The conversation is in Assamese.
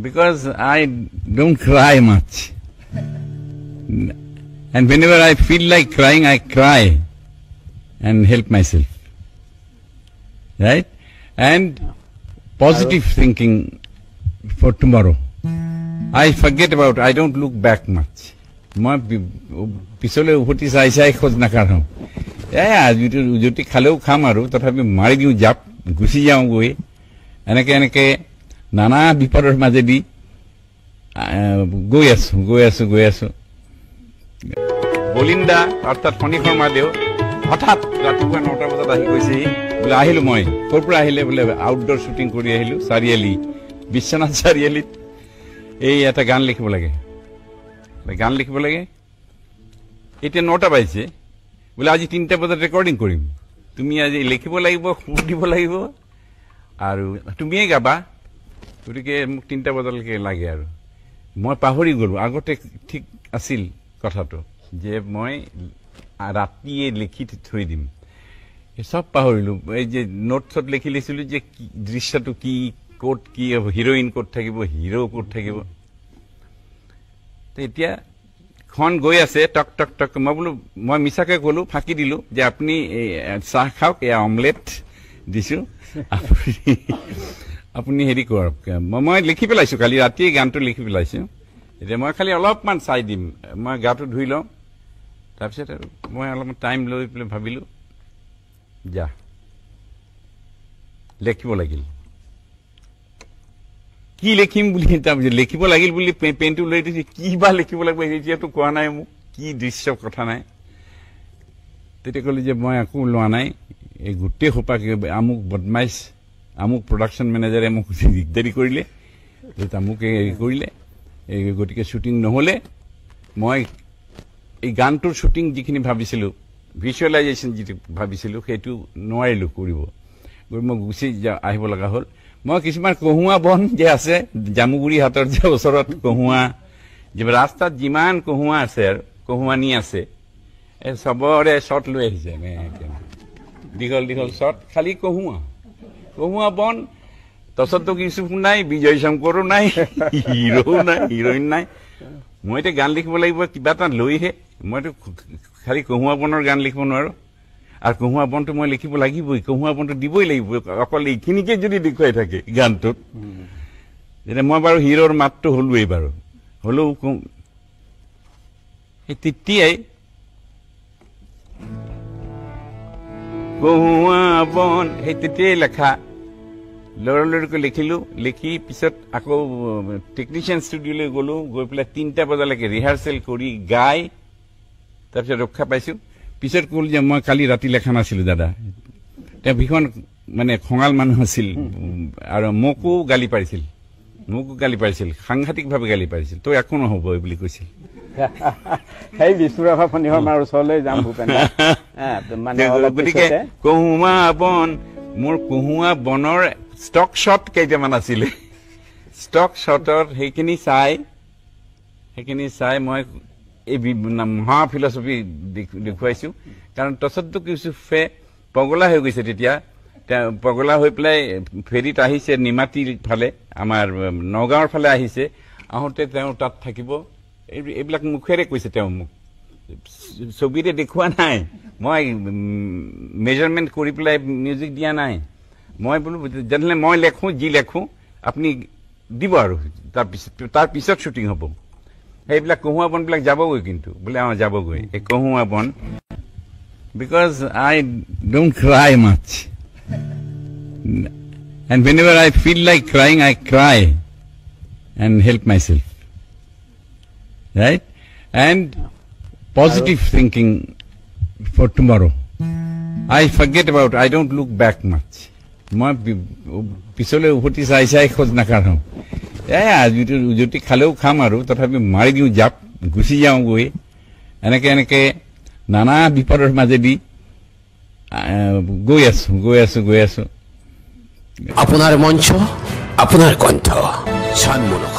because I don't cry much. And whenever I feel like crying, I cry and help myself. Right? And positive thinking for tomorrow. I forget about, I don't look back much. মই পিছলৈ উভতি চাই চাই খোজ নাকাঢ়ো এয়া যদি খালেও খাম আৰু তথাপি মাৰি দিওঁ জাপ গুচি যাওঁগৈ এনেকৈ এনেকৈ নানা বিপদৰ মাজেদি গৈ আছো গৈ আছো গৈ আছো বলিন্দা অৰ্থাৎ ফণি শৰ্মাদেউ হঠাৎ ৰাতিপুৱা নটা বজাত আহি গৈছেহি বোলে আহিলোঁ মই ক'ৰ পৰা আহিলে বোলে আউটডোৰ শ্বুটিং কৰি আহিলোঁ চাৰিআলি বিশ্বনাথ চাৰিআলিত এই এটা গান লিখিব লাগে গান লিখিব লাগে এতিয়া নটা বাজিছে বোলে আজি তিনিটা বজাত ৰেকৰ্ডিং কৰিম তুমি আজি লিখিব লাগিব সুৰ দিব লাগিব আৰু তুমিয়ে গাবা গতিকে মোক তিনিটা বজালৈকে লাগে আৰু মই পাহৰি গ'লোঁ আগতে ঠিক আছিল কথাটো যে মই ৰাতিয়ে লিখি থৈ দিম চব পাহৰিলোঁ এই যে নোটছত লিখি লৈছিলোঁ যে দৃশ্যটো কি ক'ত কি হিৰইন ক'ত থাকিব হিৰ' ক'ত থাকিব এতিয়া খন গৈ আছে টক টক টক মই বোলো মই মিছাকে ক'লো ফাঁকি দিলো যে আপুনি চাহ খাওক এয়া অমলেট দিছো আপুনি আপুনি হেৰি কৰক মই লিখি পেলাইছোঁ কালি ৰাতিয়ে গানটো লিখি পেলাইছোঁ এতিয়া মই খালি অলপমান চাই দিম মই গাটো ধুই লওঁ তাৰপিছত মই অলপমান টাইম লৈ পেলাই ভাবিলোঁ যা লিখিব লাগিল কি লিখিম বুলি তাৰপিছত লিখিব লাগিল বুলি পেনটো লৈ দিছে কি বা লিখিব লাগিব এতিয়াতো কোৱা নাই মোক কি দৃশ্য কথা নাই তেতিয়া ক'লে যে মই একো লোৱা নাই এই গোটেই গোটেইসোপাকে আমুক বদমাইছ আমুক প্ৰডাকশ্যন মেনেজাৰে মোক দিগদাৰি কৰিলে দেউতা মোকে হেৰি কৰিলে গতিকে শ্বুটিং নহ'লে মই এই গানটোৰ শ্বুটিং যিখিনি ভাবিছিলোঁ ভিজুৱেলাইজেশ্যন যিটো ভাবিছিলোঁ সেইটো নোৱাৰিলোঁ কৰিব গৈ মই গুচি যা আহিব লগা হ'ল মই কিছুমান কহুৱা বন যে আছে জামুগুৰি হাতৰ যে ওচৰত কহুৱা ৰাস্তাত যিমান কহুৱা আছে আৰু কহুৱানি আছে চবৰে শ্বৰ্ট লৈ আহিছে দীঘল দীঘল শ্বৰ্ট খালী কহুৱা সোমোৱা বন তাৰপিছততো কিছুমান নাই বিজয় শংকৰো নাই হিৰো নাই হিৰইন নাই মই এতিয়া গান লিখিব লাগিব কিবা এটা লৈহে মইতো খালী কহুৱা বনৰ গান লিখিব নোৱাৰো আৰু কহুৱা বনটো মই লিখিব লাগিবই কহুৱা বনটো দিবই লাগিব অকল এইখিনিকে যদি দেখুৱাই থাকে গানটোত যেনে মই বাৰু হিৰৰ মাতটো হলোৱেই বাৰু হলেও কওঁ সেই তেতিয়াই কহুৱা বন সেই তেতিয়াই লেখা লৰ লৰিকৈ লিখিলোঁ লিখি পিছত আকৌ টেকনিচিয়ান ষ্টুডিঅ'লৈ গ'লোঁ গৈ পেলাই তিনিটা বজালৈকে ৰিহাৰ্চেল কৰি গাই তাৰপিছত ৰক্ষা পাইছোঁ পিছত ক'লো যে মই কালি ৰাতি লেখা নাছিলোঁ দাদা তেওঁ ভীষণ মানে খঙাল মানুহ আছিল আৰু মোকো গালি পাৰিছিল মোকো গালি পাৰিছিল সাংঘাতিকভাৱে গালি পাৰিছিল তই একো নহ'ব বুলি কৈছিল সেই বিষ্ণুৰাভা ফণি শৰ্মাৰ ওচৰলৈ যাম গতিকে কহুমা বন মোৰ কহুৱা বনৰ ষ্টক শ্বট কেইটামান আছিলে ষ্টক শ্বটত সেইখিনি চাই সেইখিনি চাই মই এই মহা ফিলচফি দেখুৱাইছোঁ কাৰণ তচদ্দুক ইউচুফে পগলা হৈ গৈছে তেতিয়া তেওঁ পগলা হৈ পেলাই ফেৰীত আহিছে নিমাতীৰ ফালে আমাৰ নগাঁৱৰ ফালে আহিছে আহোঁতে তেওঁ তাত থাকিব এই এইবিলাক মুখেৰে কৈছে তেওঁ মোক ছবিৰে দেখুওৱা নাই মই মেজাৰমেণ্ট কৰি পেলাই মিউজিক দিয়া নাই মই বোলো যেনে মই লেখোঁ যি লেখোঁ আপুনি দিব আৰু তাৰপিছত তাৰ পিছত শ্বুটিং হ'ব সেইবিলাক কহুৱা বনবিলাক যাবগৈ কিন্তু বোলে অঁ যাবগৈ এই কহুৱা বন because I don't cry much and whenever I feel like crying I cry and help myself right and positive thinking for tomorrow' I forget about I don't look back much মই পিছলৈ উভতি চাই চাই খোজ নাকাঢ়ো এই আজি উজুতি খালেও খাম আৰু তথাপি মাৰি দিওঁ জাপ গুচি যাওঁগৈ এনেকে এনেকে নানা বিপদৰ মাজেদি গৈ আছো গৈ আছো গৈ আছো আপোনাৰ মঞ্চ আপোনাৰ কণ্ঠ চানমূলক